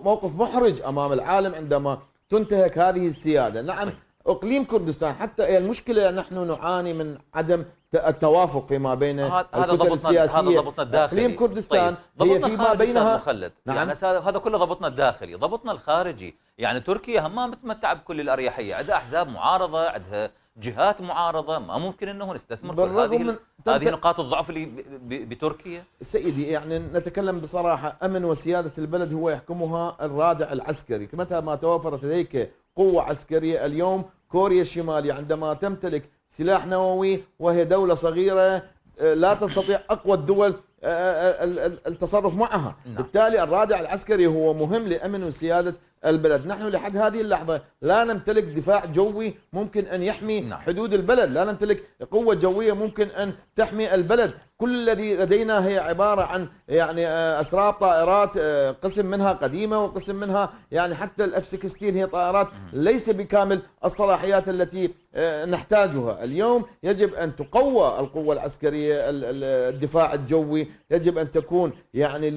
موقف محرج امام العالم عندما تنتهك هذه السياده نعم طيب. اقليم كردستان حتى إيه، المشكله نحن نعاني من عدم التوافق فيما بين الكتل السياسيه هذا ضبطنا الداخلي اقليم طيب. كردستان طيب. هي فيما بينها مخلد نعم يعني هذا كله ضبطنا الداخلي ضبطنا الخارجي يعني تركيا هم ما متمتعه بكل الاريحيه عندها احزاب معارضه عندها جهات معارضه ما ممكن انه نستثمر كل هذه من هذه نقاط الضعف اللي بتركيا سيدي يعني نتكلم بصراحه امن وسياده البلد هو يحكمها الرادع العسكري متى ما توافرت لديك قوه عسكريه اليوم كوريا الشماليه عندما تمتلك سلاح نووي وهي دوله صغيره آه، لا تستطيع اقوى الدول آه، آه، التصرف معها نعم. بالتالي الرادع العسكري هو مهم لأمن وسيادة البلد نحن لحد هذه اللحظة لا نمتلك دفاع جوي ممكن أن يحمي نعم. حدود البلد لا نمتلك قوة جوية ممكن أن تحمي البلد كل الذي لدينا هي عبارة عن يعني آه، أسراب طائرات آه، قسم منها قديمة وقسم منها يعني حتى الاف 16 هي طائرات ليس بكامل الصلاحيات التي آه، نحتاجها اليوم يجب أن تقوى القوة العسكرية الدفاع الجوي يجب أن تكون يعني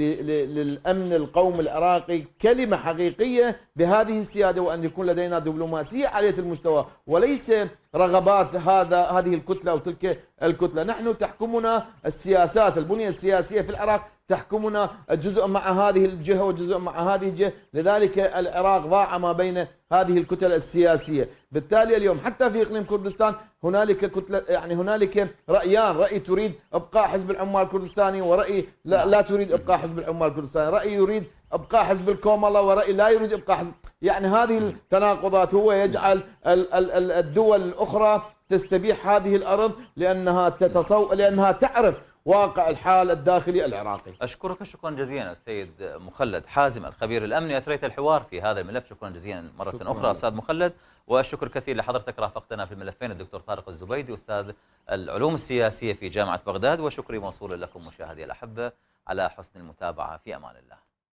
للأمن القومي العراقي كلمة حقيقية بهذه السيادة وأن يكون لدينا دبلوماسية عالية المستوى وليس رغبات هذا هذه الكتله او تلك الكتله، نحن تحكمنا السياسات، البنيه السياسيه في العراق تحكمنا جزء مع هذه الجهه وجزء مع هذه الجهه، لذلك العراق ضاع ما بين هذه الكتل السياسيه، بالتالي اليوم حتى في اقليم كردستان هنالك كتله يعني هنالك رايان، راي تريد ابقاء حزب العمال الكردستاني وراي لا, لا نعم. تريد ابقاء حزب العمال الكردستاني، راي يريد ابقاء حزب الكوم الله ورأي لا يريد ابقاء حزب يعني هذه التناقضات هو يجعل الدول الاخرى تستبيح هذه الارض لانها تتصو لانها تعرف واقع الحال الداخلي العراقي. اشكرك شكرا جزيلا السيد مخلد حازم الخبير الامني اثريت الحوار في هذا الملف شكرا جزيلا مره شكرا اخرى استاذ مخلد والشكر كثير لحضرتك رافقتنا في الملفين الدكتور طارق الزبيدي استاذ العلوم السياسيه في جامعه بغداد وشكري موصول لكم مشاهدي الاحبه على حسن المتابعه في امان الله.